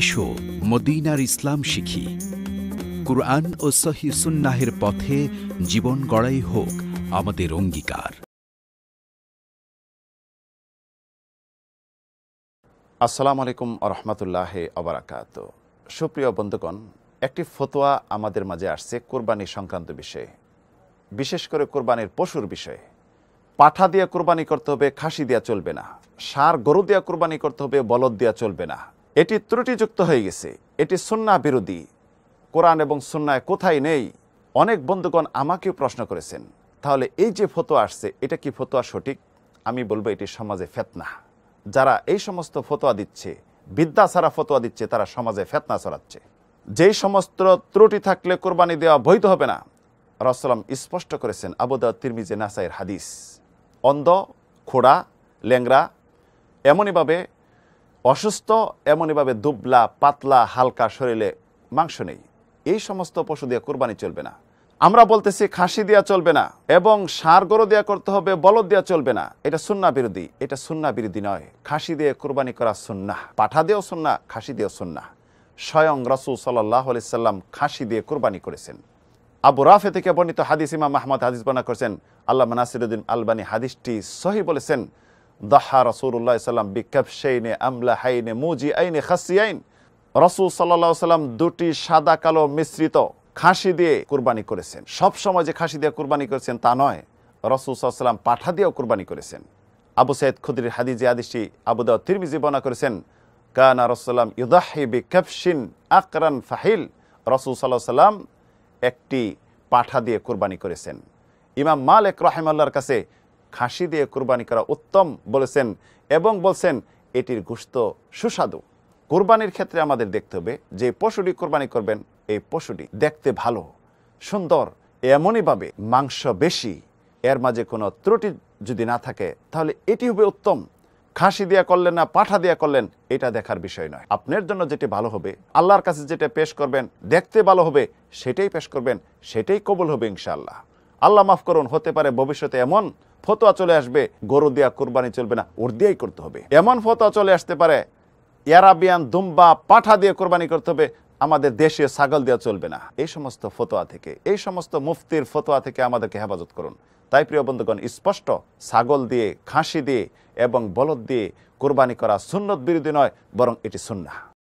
এসো মদিনার ইসলাম শিখি কুরআন ও সহি সুন্নাহের পথে জীবন গড়াই হোক আমাদের অঙ্গীকার আসসালাম আলাইকুম আরহামতুল্লাহ আবরাকাত সুপ্রিয় বন্ধুগণ একটি ফতোয়া আমাদের মাঝে আসছে কোরবানি সংক্রান্ত বিষয়ে বিশেষ করে কোরবানির পশুর বিষয়ে পাঠা দিয়ে কোরবানি করতে হবে খাসি দেওয়া চলবে না সার গরু দেওয়া কোরবানি করতে হবে বলদ দেওয়া চলবে না এটি ত্রুটিযুক্ত হয়ে গেছে এটি সুন্না বিরোধী কোরআন এবং সুন্নায় কোথায় নেই অনেক বন্ধুগণ আমাকেও প্রশ্ন করেছেন তাহলে এই যে ফতোয়া আসছে এটা কি ফতোয়া সঠিক আমি বলবো এটি সমাজে ফেতনা যারা এই সমস্ত ফতোয়া দিচ্ছে বিদ্যা ছাড়া ফতোয়া দিচ্ছে তারা সমাজে ফেতনা ছড়াচ্ছে যেই সমস্ত ত্রুটি থাকলে কোরবানি দেওয়া বৈধ হবে না রসলাম স্পষ্ট করেছেন আবুদা তিরমিজে নাসাইয়ের হাদিস অন্ধ খোড়া ল্যাংরা এমনইভাবে অসুস্থ এমনইভাবে দুবলা পাতলা হালকা শরীরে মাংস নেই এই সমস্ত পশু দিয়ে কোরবানি চলবে না আমরা বলতেছি খাসি দেওয়া চলবে না এবং সার গরু দেওয়া করতে হবে বলদ দেওয়া চলবে না এটা সুন্না বিরোধী এটা সুন্না বিরোধী নয় খাসি দিয়ে কোরবানি করা সুন্না পাঠা দিয়েও সুন্না খাসি দিয়েও সুন্না স্বয়ং রসুল সাল্লাহ সাল্লাম খাসি দিয়ে কোরবানি করেছেন আবু রাফে থেকে বর্ণিত হাদিস ইমাম মাহমদ হাদিস বর্ণনা করেছেন আল্লাহ নাসিরুদ্দিন আলবানী হাদিসটি সহি বলেছেন দাহা রসুল্লাহ সাল্লাম বিক্ষাপসাইনে আমলা হাইনে মুজি আইনে খাসি আইন রসুল সাল্লা সাল্লাম দুটি সাদা কালো মিশ্রিত খাসি দিয়ে কুরবানি করেছেন সব সময় যে খাসি দিয়ে কুরবানি করেছেন তা নয় রসুল সাল্লাম পাঠা দিয়েও কুরবানি করেছেন আবু সৈয়দ খুদির হাদিজি আদিসটি আবুদাও তিরমিজি বনা করেছেন কানা রসুল্লাম ইউদাহি বি আকরান ফাহিল রসুল সাল্লাহ সাল্লাম একটি পাঠা দিয়ে কুরবানি করেছেন ইমাম মালেক রহেমাল্লার কাছে খাসি দিয়ে কোরবানি করা উত্তম বলেছেন এবং বলছেন এটির গুস্ত সুস্বাদু কোরবানির ক্ষেত্রে আমাদের দেখতে হবে যে পশুটি কোরবানি করবেন এই পশুটি দেখতে ভালো সুন্দর এমনইভাবে মাংস বেশি এর মাঝে কোনো ত্রুটি যদি না থাকে তাহলে এটি হবে উত্তম খাসি দিয়া করলেন না পাঠা দিয়া করলেন এটা দেখার বিষয় নয় আপনার জন্য যেটি ভালো হবে আল্লাহর কাছে যেটা পেশ করবেন দেখতে ভালো হবে সেটাই পেশ করবেন সেটাই কবুল হবে ইনশাআল্লাহ আল্লাহ মাফ করুন হতে পারে ভবিষ্যতে এমন ফতোয়া চলে আসবে গরু দিয়া কোরবানি চলবে না ওর দিয়েই করতে হবে এমন ফতোয়া চলে আসতে পারে এরাবিয়ান দুম্বা পাঠা দিয়ে কোরবানি করতে হবে আমাদের দেশে ছাগল দেওয়া চলবে না এই সমস্ত ফতোয়া থেকে এই সমস্ত মুফতির ফতোয়া থেকে আমাদেরকে হেফাজত করুন তাই প্রিয় বন্ধুগণ স্পষ্ট ছাগল দিয়ে খাসি দিয়ে এবং বলদ দিয়ে কোরবানি করা সুন্নত বিরোধী নয় বরং এটি সুন্না